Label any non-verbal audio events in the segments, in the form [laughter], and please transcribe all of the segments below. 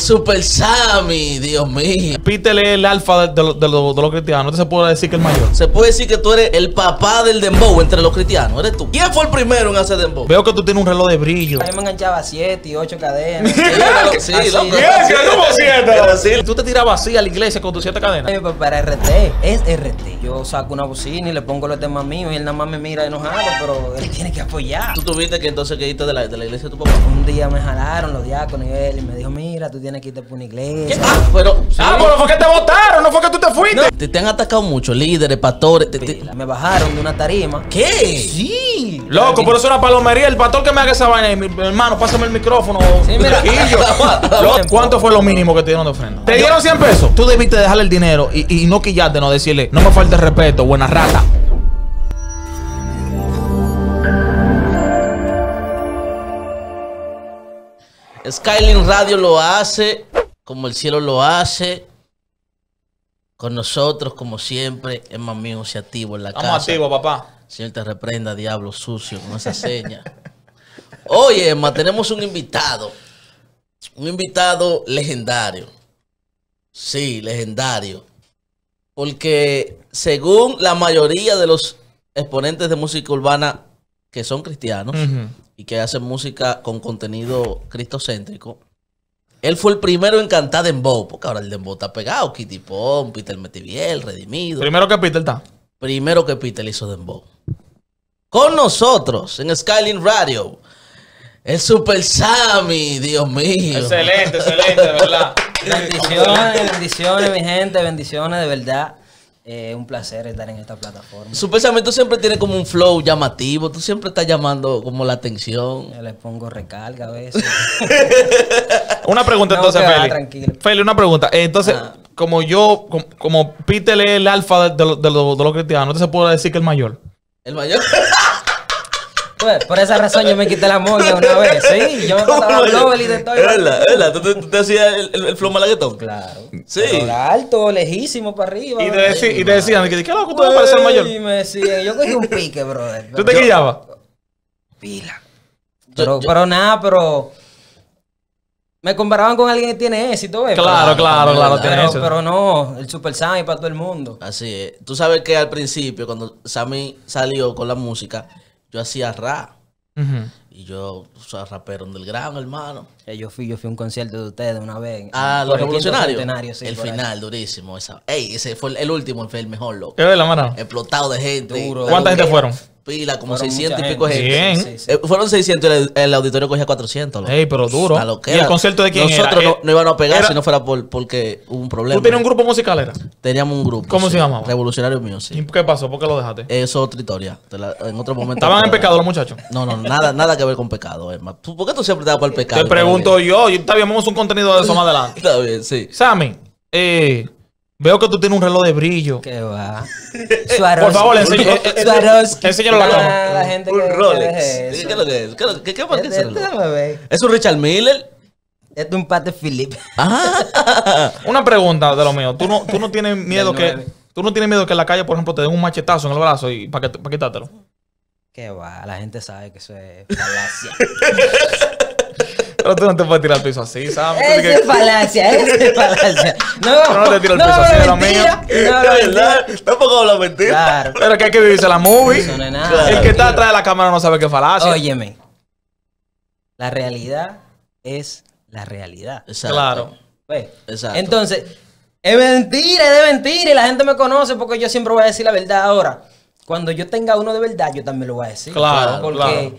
Super Sammy, Dios mío. Pítele el alfa de, de, los cristianos. se puede decir que el mayor. Se puede decir que tú eres el papá del dembow entre los cristianos. Eres tú. ¿Quién fue el primero en hacer dembow? Veo que tú tienes un reloj de brillo. A mí me enganchaba siete y ocho cadenas. sí, sí, [laughs] Tú te tirabas así a la iglesia con tus siete cadenas. Eh, pero pues, para RT, es RT. Yo saco una bocina y le pongo los temas míos y él nada más me mira enojado, pero él tiene que apoyar. ¿Tú tuviste que entonces que irte de la, de la iglesia tu papá? Un día me jalaron los diáconos y él y me dijo, mira, tú tienes tienes que irte por una iglesia. ¿Qué? Ah, pero. Ah, pero fue que te votaron, no fue que tú te fuiste. Te, han atacado mucho, líderes, pastores. Me bajaron de una tarima. ¿Qué? Sí. Loco, pero eso una palomería. El pastor que me haga esa vaina, hermano, pásame el micrófono. Sí, mira. [laughs] ¿Cuánto fue lo mínimo que te dieron de ofrenda? Te dieron 100 pesos. Tú debiste dejarle el dinero y, y no quillarte, no decirle, no me falte respeto, buena rata. Skyline Radio lo hace, como el cielo lo hace. Con nosotros, como siempre, Emma más mío, activo en la Estamos casa. activo, papá. Señor, te reprenda, diablo sucio, con esa seña. Oye, Emma, tenemos un invitado. Un invitado legendario. Sí, legendario. Porque según la mayoría de los exponentes de música urbana que son cristianos y que hacen música con contenido cristocéntrico. Él fue el primero en cantar Dembow, porque ahora el Dembow está pegado. Kitty Pong, Peter Metiviel, Redimido. Primero que Peter está. Primero que Peter hizo Dembow. Con nosotros en Skyline Radio, el Super Sammy, Dios mío. Excelente, excelente, ¿verdad? [laughs] bendiciones, bendiciones, mi gente, bendiciones de verdad. Eh, un placer estar en esta plataforma. Su pensamiento siempre tiene como un flow llamativo. Tú siempre estás llamando como la atención. le pongo recarga a veces. [laughs] una pregunta entonces, Feli. Feli, una pregunta. Eh, entonces, como yo, como, como el alfa de, de, de, los cristianos, ¿no se puede decir que el mayor? El mayor. [laughs] Pues, por esa razón yo me quité la moña una vez, ¿sí? Yo me pasaba Blower y de todo. Es verdad, verdad. ¿Tú, te hacías el, el, flow malaguetón? Claro. Sí. alto, lejísimo, para arriba. Y te, y te decían, ¿qué loco tú vas para ser mayor? Y me decían, yo cogí un pique, brother. ¿Tú te guillabas? Pila. Pero, pero nada, pero... Me comparaban con alguien que tiene éxito, ¿ves? Claro, claro, claro, claro, tiene eso. Pero no, el Super Sammy para todo el mundo. Así es. Tú sabes que al principio, cuando Sammy salió con la música, yo hacía rap. Y yo, o sea, rapero del gran hermano. Eh, yo fui, yo fui a un concierto de ustedes una vez. Ah, los revolucionarios. el final, durísimo. Esa. Ey, ese fue el último, fue el mejor, loco. ¿Qué de la mano? Explotado de gente. Duro, ¿Cuánta gente fueron? como fueron 600 y pico gente. Eh, fueron 600 el, el auditorio cogía 400. Ey, pero duro. ¿Y el concierto de quién Nosotros No, eh, no, íbamos a pegar si no fuera porque hubo un problema. ¿Tú tenías un grupo musical, era? Teníamos un grupo. ¿Cómo se llamaba? Revolucionario Music. ¿Y qué pasó? ¿Por qué lo dejaste? Eh, eso otra historia. en otro momento. ¿Estaban en pecado los muchachos? No, no, nada, nada que ver con pecado, Emma. ¿Por qué tú siempre te da por el pecado? Te pregunto yo. Está bien, vamos a un contenido de eso más adelante. [laughs] Está bien, sí. Sammy, eh... Veo que tú tienes un reloj de brillo. Qué va. [laughs] Por favor, [laughs] eh, eh, eh, enséñalo a ah, la cámara. La gente un que Rolex. Es ¿Qué es lo que es? ¿Qué, es un Richard Miller? Este es un Pate Philip. Ah. [laughs] Una pregunta de lo mío. ¿Tú no, tú no tienes miedo que tú no tienes miedo que en la calle, por ejemplo, te den un machetazo en el brazo y para pa quitártelo? Qué va, la gente sabe que eso es falacia. Pero tú no te puedes tirar al piso así, ¿sabes? Esa es falacia, esa es [laughs] falacia. No, no te tiras al piso así, lo mío. [laughs] No, no, [laughs] verdad. Tampoco hablo mentira. Pero que hay que vivirse la movie. El que está atrás de la cámara no sabe qué falacia. Óyeme. La realidad es la realidad. Exacto. Claro. Pues, Exacto. Entonces, es mentira, es de mentira. Y la gente me conoce porque yo siempre voy a decir la verdad. Ahora, cuando yo tenga uno de verdad, yo también lo voy a decir. Claro, porque claro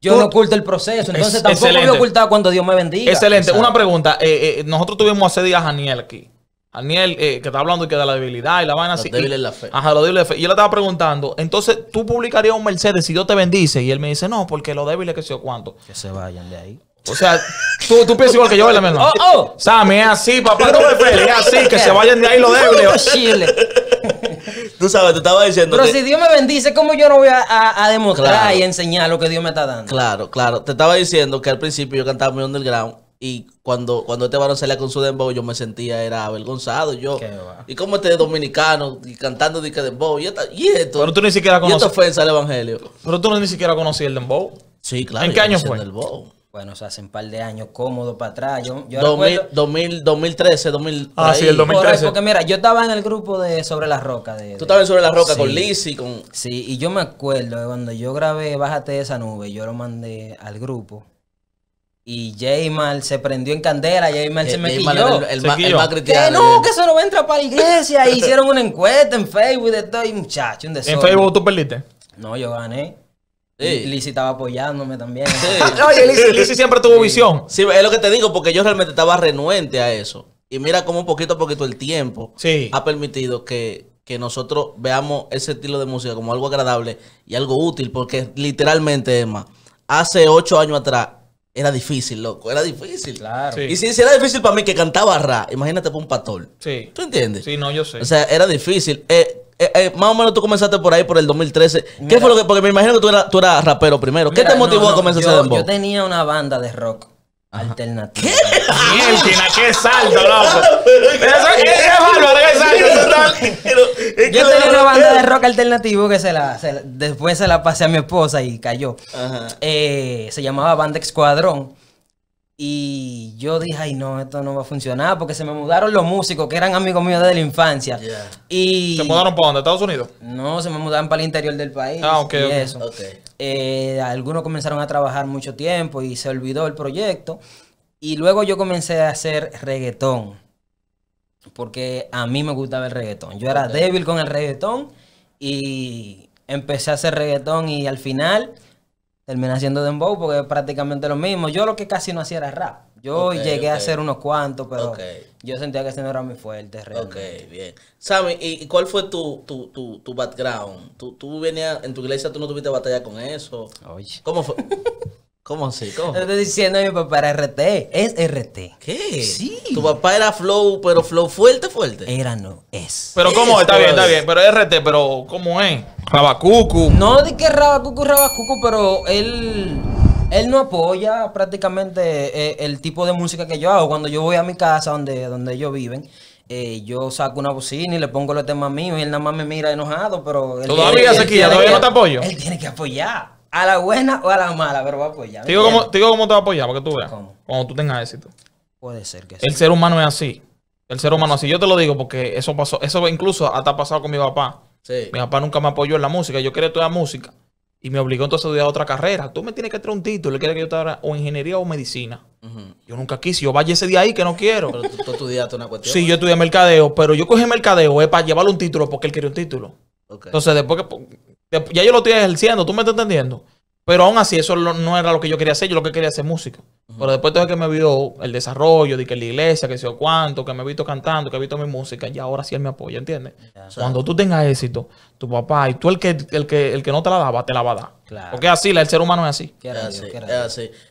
yo no oculto el proceso, entonces tampoco voy a ocultar cuando Dios me bendiga. Excelente. Una pregunta. Eh, eh, nosotros tuvimos hace días a Daniel aquí. Daniel, eh, que está hablando que de la debilidad y la vaina así. Lo débil es la fe. Ajá, lo débil es la fe. Y yo le estaba preguntando, entonces tú publicarías un Mercedes si Dios te bendice. Y él me dice, no, porque lo débil es que sé cuánto. Que se vayan de ahí. O sea, tú, piensas igual que yo, ¿verdad, la hermano? Oh, oh. Sammy, es así, papá, no me es así, que se vayan de ahí los débiles. Chile. [laughs] tú sabes, te estaba diciendo. Pero si Dios me bendice, ¿cómo yo no voy a, demostrar y enseñar lo que Dios me está dando? Claro, claro. Te estaba diciendo que al principio yo cantaba muy underground y cuando, cuando este varón salía con su dembow, yo me sentía era avergonzado. Yo, y como este dominicano y cantando de que dembow, y, y esto. Pero tú ni siquiera conocías. Y fue ofensa el evangelio. Pero tú ni siquiera conocías el dembow. Sí, claro. ¿En qué año fue? El dembow. Bueno, o sea, hace un par de años cómodo para atrás. Yo, yo recuerdo... 2013, 2000. Ah, sí, el 2013. Porque mira, yo estaba en el grupo de Sobre la Roca. De, Tú estabas en Sobre la Roca con con y Con... Sí, y yo me acuerdo de cuando yo grabé Bájate de esa nube, yo lo mandé al grupo. Y Jaymal se prendió en candela, Jaymal se eh, me quitó. El, más cristiano. Que no, que eso no va a entrar para la iglesia. [laughs] Hicieron una encuesta en Facebook de todo y muchacho, un desorden. ¿En Facebook tú perdiste? No, yo gané. Sí. estaba apoyándome también. [laughs] Ah, oye, Lizzy, siempre tuvo visión. Sí, es lo que te digo, porque yo realmente estaba renuente a eso. Y mira cómo poquito a poquito el tiempo ha permitido que, nosotros veamos ese estilo de música como algo agradable y algo útil, porque literalmente, Emma, hace ocho años atrás era difícil, loco, era difícil. Claro. Y si, era difícil para mí que cantaba rap, imagínate para un pastor. Sí. ¿Tú entiendes? Sí, no, yo sé. O sea, era difícil. Eh, eh, eh, más o menos tú comenzaste por ahí, por el 2013. ¿Qué fue lo que.? Porque me imagino que tú, tú eras rapero primero. ¿Qué te motivó a comenzar yo, a hacer Yo tenía una banda de rock. Alternativa. ¿Qué? [laughs] qué salto, loco. Yo tenía una banda de rock alternativo que se la, después se la pasé a mi esposa y cayó. Eh, se llamaba Banda Escuadrón. Y yo dije, ay no, esto no va a funcionar porque se me mudaron los músicos que eran amigos míos desde la infancia. ¿Se mudaron para dónde? ¿Estados Unidos? No, se me mudaron para el interior del país. Ah, ok. Eh, algunos comenzaron a trabajar mucho tiempo y se olvidó el proyecto. Y luego yo comencé a hacer reggaetón. Porque a mí me gustaba el reggaetón. Yo era débil con el reggaetón y empecé a hacer reggaetón y al final terminé haciendo dembow porque es prácticamente lo mismo. Yo lo que casi no hacía era rap. Yo llegué a hacer unos cuantos, pero yo sentía que ese no era mi fuerte realmente. Ok, bien. Sammy, ¿y cuál fue tu, tu, tu, background? ¿Tú, ¿Tú, venías en tu iglesia, tú no tuviste batalla con eso? Oye. ¿Cómo fue? [laughs] ¿Cómo así? ¿Cómo? Te estoy diciendo mi papá era RT. Es RT. ¿Qué? Sí. Tu papá era flow, pero flow fuerte, fuerte. Era no, es. Pero cómo, está bien, está bien. Pero RT, pero ¿cómo es? Rabacucu. No di que Rabacucu, Rabacucu, pero él. Él no apoya prácticamente eh, el, tipo de música que yo hago. Cuando yo voy a mi casa donde, donde ellos viven, eh, yo saco una bocina y le pongo los temas míos y él nada más me mira enojado, pero... Él, Todavía todavía no te apoyo. Él tiene que apoyar. A la buena o a la mala, pero voy a apoyar. Te digo, cómo, te va a apoyar para que tú veas. Cuando tú tengas éxito. Puede ser que sí. El ser humano es así. El ser humano es así. Yo te lo digo porque eso pasó. Eso incluso hasta ha pasado con mi papá. Sí. Mi papá nunca me apoyó en la música. Yo quería estudiar música. Y me obligó entonces a estudiar otra carrera. Tú me tienes que traer un título. Él quiere que yo te o ingeniería o medicina. Yo nunca quise. Yo vaya ese día ahí que no quiero. Pero tú, estudiaste una cuestión. Sí, yo estudié mercadeo. Pero yo cogí mercadeo para llevarle un título porque él quería un título. Entonces, después que ya yo lo estoy ejerciendo, ¿tú me estás entendiendo? Pero aún así, eso no era lo que yo quería hacer. Yo lo que quería hacer música. Pero después todo que me vio el desarrollo, de que la iglesia, que sé yo cuánto, que me he visto cantando, que he visto mi música, y ahora sí él me apoya, ¿entiendes? Cuando tú tengas éxito, tu papá y tú el que, el que, el que no te la daba, te la va a dar. Porque así, el ser humano es así.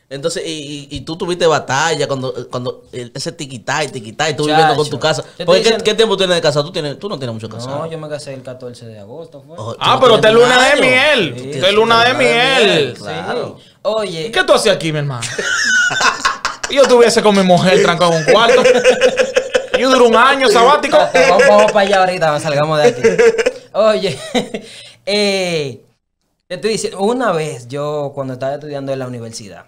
Entonces, y, y, y, tú tuviste batalla cuando, cuando ese tiquitá y y tú viviendo con tu casa. ¿qué, tiempo tienes de casa? Tú, tienes, tú no tienes mucho casa? No, yo me casé el 14 de agosto. Oh, ah, pero te luna de miel. te luna de miel. Claro. Oye. ¿Qué tú haces aquí, mi hermano? [laughs] Yo estuviese con mi mujer trancado en un cuarto. Yo duré un año sabático. [laughs] Vamos, allá ahorita, salgamos de aquí. Oye, [laughs] eh, te estoy diciendo, una vez yo cuando estaba estudiando en la universidad,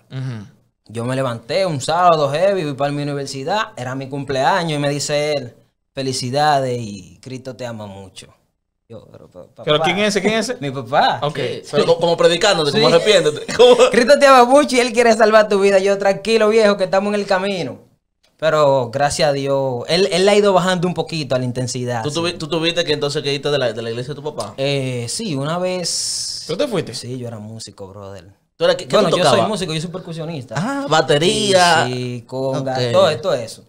yo me levanté un sábado heavy, fui para mi universidad, era mi cumpleaños y me dice él, felicidades y Cristo te ama mucho. Yo, pero, papá. pero, quién es ese? ¿Quién es ese? [laughs] Mi papá. Ok. Pero como, predicándote, como arrepiéndote. [laughs] [laughs] Cristo te ama mucho y Él quiere salvar tu vida. Yo, tranquilo, viejo, que estamos en el camino. Pero gracias a Dios, él, él ha ido bajando un poquito a la intensidad. ¿Tú, tuviste que entonces que de la, de la iglesia de tu papá? Eh, sí, una vez. ¿Tú te fuiste? Sí, yo era músico, brother. ¿Tú qué, bueno, yo soy músico, yo soy percusionista. Ah, batería. Sí, conga, todo, todo eso.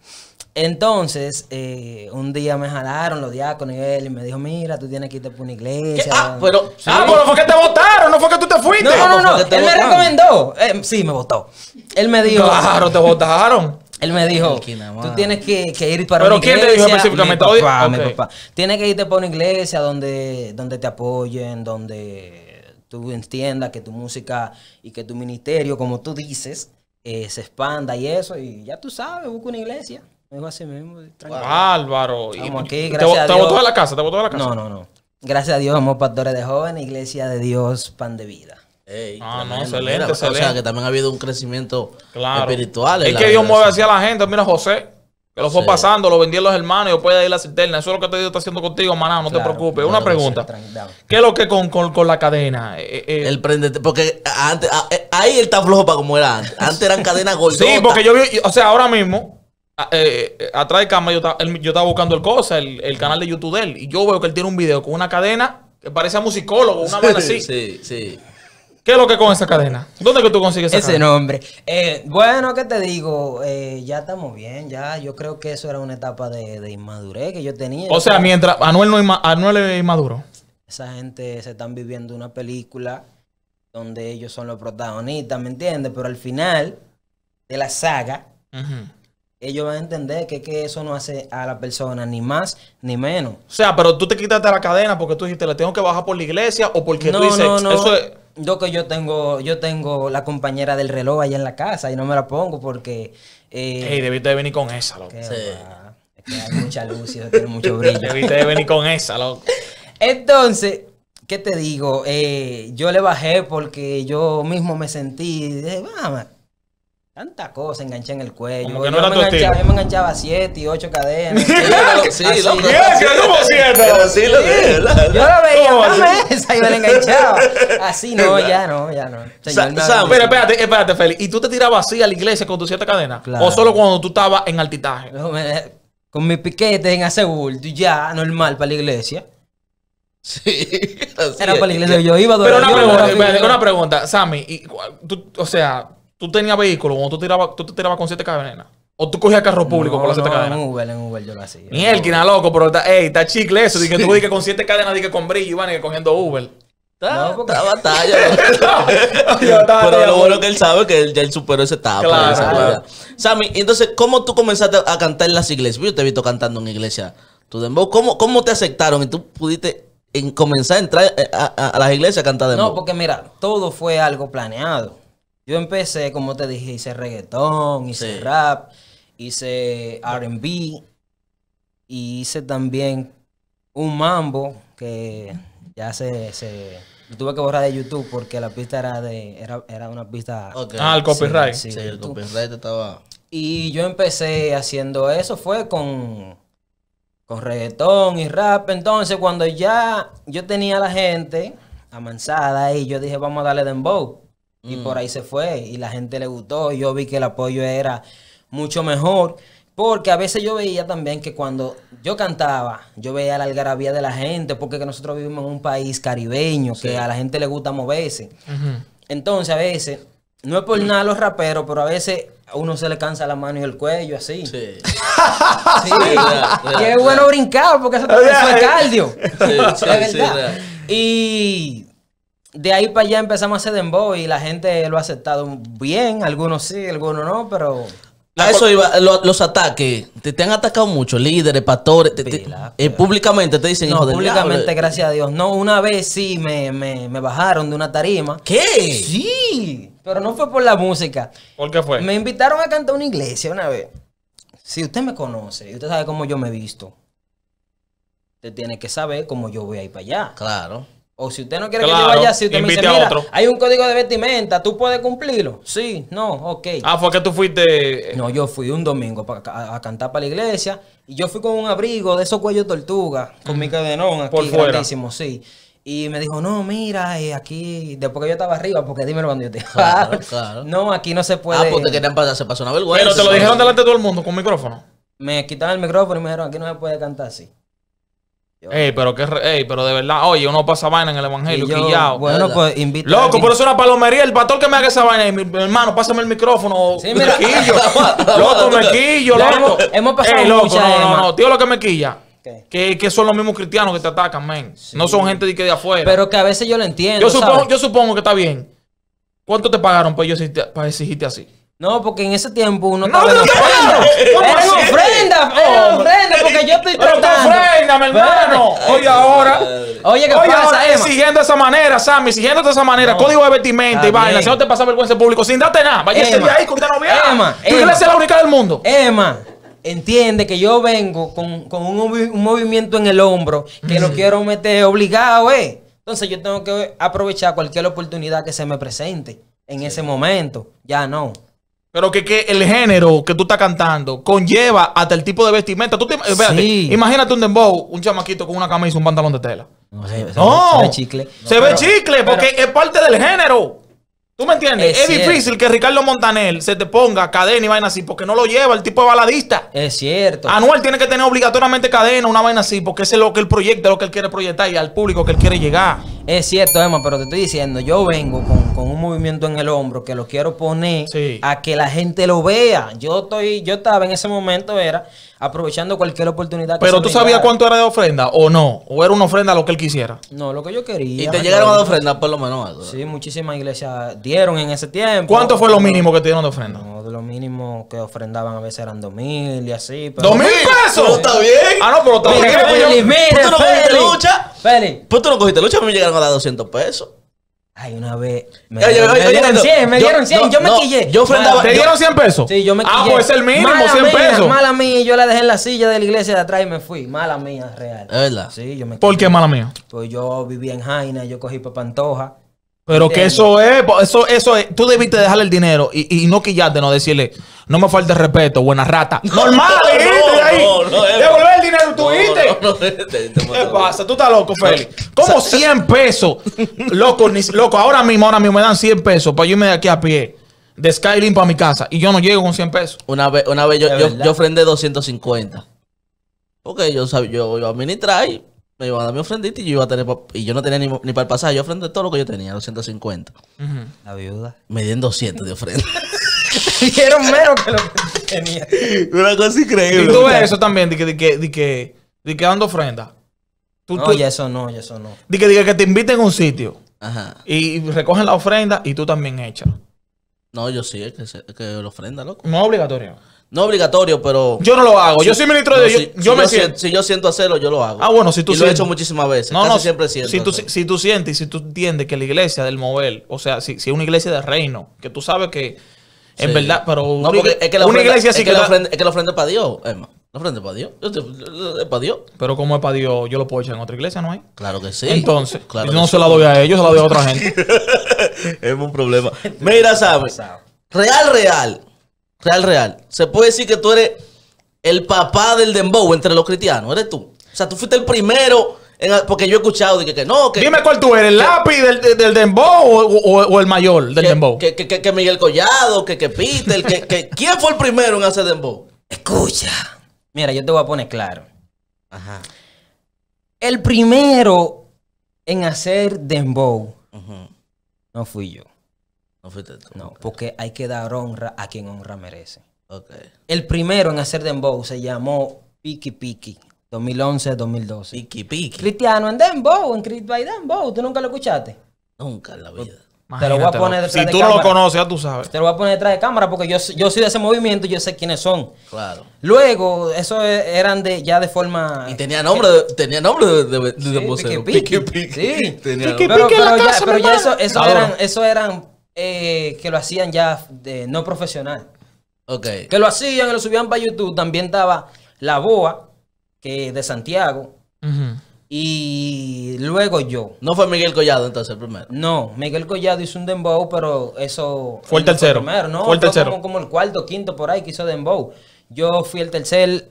Entonces, eh, un día me jalaron los diáconos y él me dijo, mira, tú tienes que irte por una iglesia. Ah, pero, ah, fue que te votaron, no fue que tú te fuiste. No, no, no, ah, pues, él me recomendó. Eh, sí, me votó. Él me dijo... Claro, te votaron. Él me dijo, tú tienes que, ir para una iglesia. ¿Pero quién te dijo específicamente? Ah, papá. Tienes que irte para una iglesia donde, donde te apoyen, donde tú entiendas que tu música y que tu ministerio, como tú dices, eh, se expanda y eso. Y ya tú sabes, busca una iglesia mismo. Álvaro. ¿Te, botó de la casa? ¿Te botó la casa? No, no, no. Gracias a Dios somos pastores de jóvenes, iglesia de Dios, pan de vida. ah, no, excelente, O sea, que también ha habido un crecimiento espiritual. Es que Dios mueve así a la gente. Mira, José, que lo fue pasando, lo vendieron los hermanos y después de a la cisterna. Eso es lo que te Dios está haciendo contigo, maná, no te preocupes. Una pregunta. ¿Qué es lo que con, la cadena? El eh, eh, eh. prendete, porque antes, ah, ahí él está flojo para como era antes. Antes eran cadenas gordotas. Sí, porque yo vi, o sea, ahora mismo, Ah, eh, eh, atrás de cámara, yo, estaba buscando el cosa, el, canal de YouTube de él, y yo veo que él tiene un video con una cadena que parece a musicólogo, una buena así. Sí, sí. ¿Qué es lo que con esa cadena? ¿Dónde que tú consigues esa ese nombre? Eh, bueno, ¿qué te digo? ya estamos bien, ya. Yo creo que eso era una etapa de, inmadurez que yo tenía. O sea, mientras Anuel no Anuel es inmaduro. Esa gente se están viviendo una película donde ellos son los protagonistas, ¿me entiendes? Pero al final de la saga, ellos van a entender que, que eso no hace a la persona ni más ni menos. O sea, pero tú te quitaste la cadena porque tú dijiste, le tengo que bajar por la iglesia o porque no, tú dices, no, no. Yo que yo tengo, yo tengo la compañera del reloj allá en la casa y no me la pongo porque... Eh, Ey, debiste venir con esa, loco. hay mucha luz y tiene mucho [laughs] brillo. debiste venir con esa, loco. Entonces, ¿qué te digo? Eh, yo le bajé porque yo mismo me sentí, vamos Tanta cosa enganché en el cuello. yo, me enganchaba, me enganchaba siete y ocho cadenas. [laughs] sí, sí, siete. lo veía una esa y me la enganchaba. Así no, ya no, ya no. pero espérate, espérate, Feli. ¿Y tú te tirabas así a la iglesia con tus siete cadenas? Claro. ¿O solo cuando tú estabas en altitaje? con mi piquete en Aceúl, ya, normal para la iglesia. Sí. era para la iglesia. Yo iba a Pero una pregunta, una pregunta, Sammy. tú, o sea tú tenías vehículo cuando tú, tirabas, tú te tirabas con siete cadenas. O tú cogías carro público con las siete cadenas. En Uber, en Uber yo lo hacía. loco, pero está, está chicle eso. Dije, tú dije con siete cadenas, dije con brillo, Iván, y cogiendo Uber. No, [laughs] batalla. pero lo bueno que él sabe es que él, ya él superó esa etapa. Claro, Sammy, entonces, ¿cómo tú comenzaste a cantar en las iglesias? Yo te he visto cantando en iglesia. ¿Cómo, ¿Cómo te aceptaron y tú pudiste comenzar a entrar eh, a, las iglesias a cantar de No, porque mira, todo fue algo planeado. Yo empecé, como te dije, hice reggaetón, hice rap, hice RB y hice también un mambo que ya se, se tuve que borrar de YouTube porque la pista era de era, una pista al ah el copyright sí, el copyright estaba y yo empecé haciendo eso fue con con reggaetón y rap entonces cuando ya yo tenía a la gente amansada y yo dije vamos a darle dembow y mm. por ahí se fue y la gente le gustó. Y yo vi que el apoyo era mucho mejor. Porque a veces yo veía también que cuando yo cantaba, yo veía la algarabía de la gente, porque nosotros vivimos en un país caribeño, que a la gente le gusta moverse. Entonces, a veces, no es por [clears throat] nada los raperos, pero a veces a uno se le cansa la mano y el cuello, así. Sí. sí. bueno brincar, porque eso también es [laughs] cardio. Sí, sí, Y de ahí para allá empezamos a hacer dembow y la gente lo ha aceptado bien, algunos sí, algunos no, pero... A eso iba, los ataques, te, han atacado mucho, líderes, pastores, eh, públicamente te dicen no, públicamente, gracias a Dios. No, una vez sí me, bajaron de una tarima. ¿Qué? Sí, pero no fue por la música. ¿Por qué fue? Me invitaron a cantar una iglesia una vez. Si usted me conoce y usted sabe cómo yo me he visto, usted tiene que saber cómo yo voy a ir para allá. Claro. O si usted no quiere que yo vaya, si usted me dice, Mira, hay un código de vestimenta, ¿tú puedes cumplirlo? Sí, no, ok. Ah, fue que tú fuiste... Eh, no, yo fui un domingo a, cantar para la iglesia y yo fui con un abrigo de esos cuellos tortuga, con mi mm. cadenón aquí, Por fuera. sí. Y me dijo, no, mira, eh, aquí, después que yo estaba arriba, porque dímelo cuando yo te claro, claro. No, aquí no se puede. Ah, porque querían pasar, se pasó una vergüenza. Pero te lo dijeron delante de todo el mundo, con micrófono. Me quitaron el micrófono y me dijeron, aquí no se puede cantar así. Ey, pero que, ey, pero de verdad, oye, uno pasa vaina en el evangelio, quillao. Bueno, pues Loco, pero es una palomería, el pastor que me haga esa vaina, hermano, pásame el micrófono. Sí, Me quillo. loco, me quillo, loco. Hemos, pasado muchas no, no, no, tío, lo que me quilla. Que, que, son los mismos cristianos que te atacan, men. No son gente de de afuera. Pero que a veces yo lo entiendo. Yo supongo, que está bien. ¿Cuánto te pagaron para, yo, para exigirte así? No, porque en ese tiempo uno no, estaba no, No, ofrenda! yo estoy tratando. Pero hermano. Oye, ahora. Oye, ¿qué Oye, pasa, Emma? Exigiendo de esa manera, Sammy, exigiendo de esa manera, código de vestimenta y vaina, si no te pasa vergüenza público, sin darte nada. Váyase de ahí, que usted Emma, tu la única del mundo. Emma entiende que yo vengo con, con un, movimiento en el hombro que no mm. quiero meter obligado, ¿eh? Entonces yo tengo que aprovechar cualquier oportunidad que se me presente en ese momento. Ya no. Pero que, el género que tú estás cantando conlleva hasta el tipo de vestimenta. Eh, imagínate un dembow, un chamaquito con una camisa y un pantalón de tela. No, se, ve chicle. se ve chicle porque es parte del género. ¿Tú me entiendes? Es, difícil que Ricardo Montanel se te ponga cadena y vaina así porque no lo lleva el tipo de baladista. Es cierto. Anuel tiene que tener obligatoriamente cadena, una vaina así, porque ese es lo que él proyecta, lo que él quiere proyectar y al público que él quiere llegar. Es cierto, Emma, pero te estoy diciendo, yo vengo con, un movimiento en el hombro que lo quiero poner a que la gente lo vea. Yo estoy, yo estaba en ese momento, era aprovechando cualquier oportunidad que Pero tú sabías cuánto era de ofrenda o no, o era una ofrenda lo que él quisiera. No, lo que yo quería. Y te llegaron a ofrenda por lo menos. sí, muchísimas iglesias dieron en ese tiempo. ¿Cuánto fue lo mínimo que te dieron de ofrenda? No, de lo mínimo que ofrendaban a veces eran dos mil y así. ¿Dos mil pesos? ¿Está bien? Ah, no, pero está bien. Pues ¿Tú no lucha? Feli, Pues tú no cogiste lucha, a me llegaron a dar 200 pesos. Ay, una vez. Me, dieron, 100, me dieron 100, yo me quillé. yo ¿Te dieron 100 pesos? Sí, yo me ah, quillé. Ah, pues es el mínimo, 100 pesos. Mala mía, yo la dejé en la silla de la iglesia de atrás y me fui. Mala mía, real. verdad. Sí, yo me ¿Por qué, mala mía? Pues yo vivía en Jaina, yo cogí para Pantoja. Pero que eso es, eso, eso es, tú debiste dejarle el dinero y, y no quillarte, no decirle, no me falte respeto, buena rata. [laughs] Normal, ¿eh? Devolver el dinero que ¿Qué pasa? Tú estás loco, Félix. ¿Cómo 100 pesos? [laughs] Loco, loco, ahora mismo, ahora mismo me dan 100 pesos para yo irme de aquí a pie. De Skyrim para mi casa. Y yo no llego con 100 pesos. Una vez, una vez yo, yo, ofrendé 250. Ok, yo, sabía, yo iba a administrar y me iba a dar mi ofrendita y yo iba a tener y yo no tenía ni, para el pasaje, yo ofrendé todo lo que yo tenía, 250. La viuda. Me dieron 200 de ofrenda. [laughs] te [laughs] menos que lo que tenía. Una cosa increíble. Y tú ves eso también, de que, de que, dando ofrenda. Tú, no, eso no, eso no. De que, te inviten a un sitio. Ajá. Y recogen la ofrenda y tú también echas. No, yo sí, que, la ofrenda, loco. No obligatorio. No obligatorio, pero. Yo no lo hago. yo soy ministro de. yo, si, yo me siento. Si yo siento hacerlo, yo lo hago. Ah, bueno, si tú y lo he hecho muchísimas veces. No, no. Siempre siento. Si tú, si, tú sientes y si tú entiendes que la iglesia del Mover, o sea, si, es una iglesia de reino, que tú sabes que en verdad, pero una, es que la iglesia sí es que, que es que la ofrenda para Dios, Emma. La ofrenda es para Dios. Es para Dios. Pero como es para Dios, yo lo puedo echar en otra iglesia, ¿no hay? Claro que sí. Entonces, claro no se la doy a ellos, se la doy a otra gente. [laughs] es un problema. Mira, ¿sabes? Real, real. Real, real. Se puede decir que tú eres el papá del dembow entre los cristianos. Eres tú. O sea, tú fuiste el primero porque yo he escuchado de que, no. Que, Dime cuál tú eres, el lápiz del, del, Dembow o, el mayor del Dembow. Que, que, Miguel Collado, que, que Peter, que, [laughs] ¿quién fue el primero en hacer Dembow? Escucha. Mira, yo te voy a poner claro. Ajá. El primero en hacer Dembow no fui yo. No fui tú. No, porque hay que dar honra a quien honra merece. Okay. El primero en hacer Dembow se llamó Piki Piki. 2011, 2012. Piki, piki. Cristiano en Dembow, en by Dembow. ¿Tú nunca lo escuchaste? Nunca en la vida. Te lo voy a poner detrás si de tú cámara. no lo conoces, tú sabes. Te lo voy a poner detrás de cámara porque yo, soy de ese movimiento y yo sé quiénes son. Claro. Luego, eso e-, eran de ya de forma. Y tenía nombre, de, tenía nombre de, sí, pero, ya, pero ya eso, eso eran, eso eran eh, que lo hacían ya de no profesional. Ok. Que lo hacían y lo subían para YouTube. También estaba la boa que de Santiago. Y luego yo. ¿No fue Miguel Collado entonces el primero? No, Miguel Collado hizo un dembow, pero eso... Fue el tercero. ¿no? Fue Como, como, el cuarto, quinto por ahí que hizo dembow. Yo fui el tercer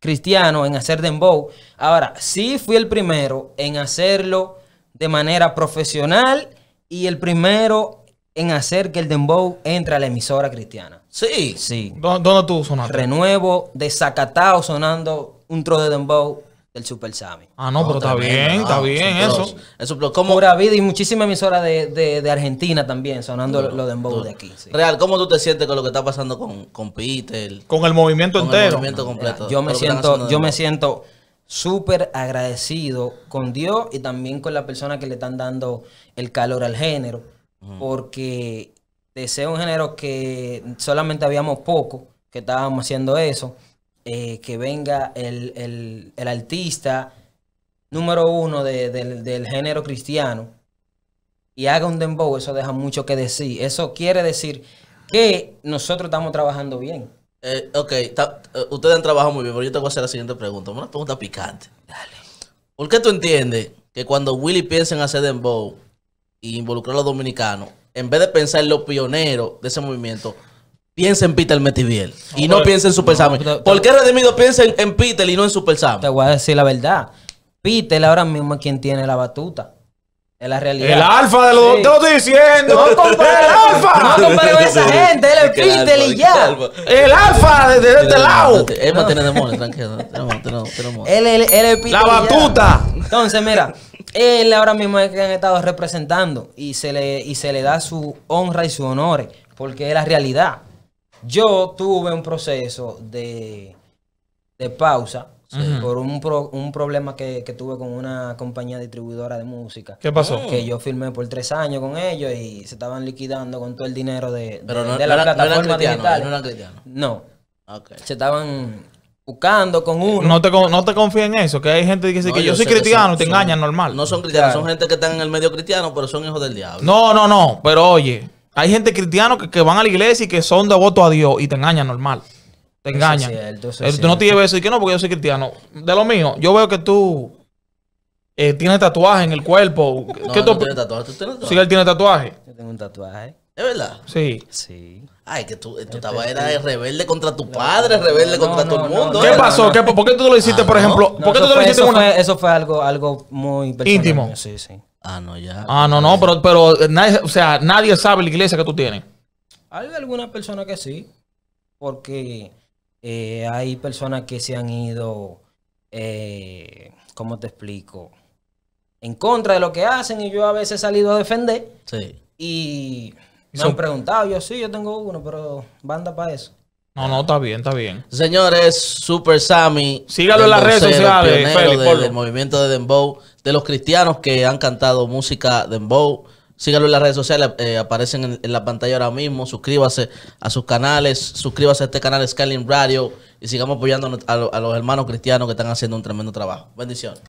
cristiano en hacer dembow. Ahora, sí fui el primero en hacerlo de manera profesional y el primero en hacer que el dembow entre a la emisora cristiana. Sí. Sí. ¿Dónde tú sonaste? Renuevo, desacatado sonando un tro de dembow del Super Sammy. Ah, no, pero oh, está bien, está ah, bien, eso. como... Pura vida y muchísimas emisoras de, Argentina también sonando los lo, dembow de aquí. Real, ¿cómo tú te sientes con lo que está pasando con, con Peter? Con el movimiento con entero. El movimiento completo. Yo me siento, yo me siento súper agradecido con Dios y también con las personas que le están dando el calor al género porque porque deseo un género que solamente habíamos poco, que estábamos haciendo eso, eh, que venga el, artista número uno del, género cristiano y haga un dembow, eso deja mucho que decir. Eso quiere decir que nosotros estamos trabajando bien. Eh, ok, eh, ustedes han trabajado muy bien, pero yo te voy a hacer la siguiente pregunta. Una pregunta picante. Dale. ¿Por qué tú entiendes que cuando Willy piensa en hacer dembow, y involucrar a los dominicanos, en vez de pensar en los pioneros de ese movimiento, piensa en Peter Metiviel y no, piensa en Super no, Sam. ¿Por qué Redimido piensa en, Peter y no en Super Sam? Te voy a decir la verdad. Peter ahora mismo es quien tiene la batuta. Es la realidad. El alfa de lo sí. estoy diciendo. No compares [laughs] el alfa. No compares esa [laughs] gente. Él es Peter y ya. El alfa de, de, de este lado. Es tiene demonios, tranquilo. Él es Peter. La batuta. Entonces, mira él ahora mismo es que han estado representando y se le, y se le da su honra y su honores, porque es la realidad. Yo tuve un proceso de, de pausa por un, un problema que, que, tuve con una compañía distribuidora de música. ¿Qué pasó? Que yo firmé por tres años con ellos y se estaban liquidando con todo el dinero de, de, la plataforma era, digital. No, no. se estaban buscando con uno. No te, no confíes en eso, que hay gente que dice que yo, soy cristiano, y te engañan normal. No son cristianos, son gente que están en el medio cristiano, pero son hijos del diablo. No, no, no, pero oye, hay gente cristiana que, van a la iglesia y que son devotos a Dios y te engañan normal. Te engañan. Es cierto, tú no te lleves a decir que no, porque yo soy cristiano. De lo mío, yo veo que tú eh, tienes tatuaje en el cuerpo. No, ¿Qué tú... tatuaje. ¿Tú tienes tatuaje? Sí, él tiene tatuaje. Yo tengo un tatuaje. ¿Es verdad? Sí. Sí. Ay, que tú, tú estabas era este. rebelde contra tu padre, rebelde contra todo el mundo. ¿Qué pasó? ¿Por qué tú lo hiciste, por ah, ejemplo? ¿Por qué tú lo hiciste? Eso, fue, eso fue algo, algo muy íntimo. Sí, sí. Ah, no, ya. Ah, no, no, pero, eh, nadie, o sea, nadie sabe la iglesia que tú tienes. Hay algunas personas que sí, porque eh, hay personas que se han ido, eh, ¿cómo te explico? En contra de lo que hacen y yo a veces he salido a defender. Sí. Y me han preguntado, yo sí, yo tengo uno, pero banda para eso. No, no, está bien, está bien. Señores, Super Sammy. Sígalo en las redes sociales. del movimiento de Dembow, de los cristianos que han cantado música Dembow. Sígalo en las redes sociales, eh, aparecen en, la pantalla ahora mismo. Suscríbase a sus canales, suscríbase a este canal Skyline Radio y sigamos apoyando a los hermanos cristianos que están haciendo un tremendo trabajo. Bendiciones.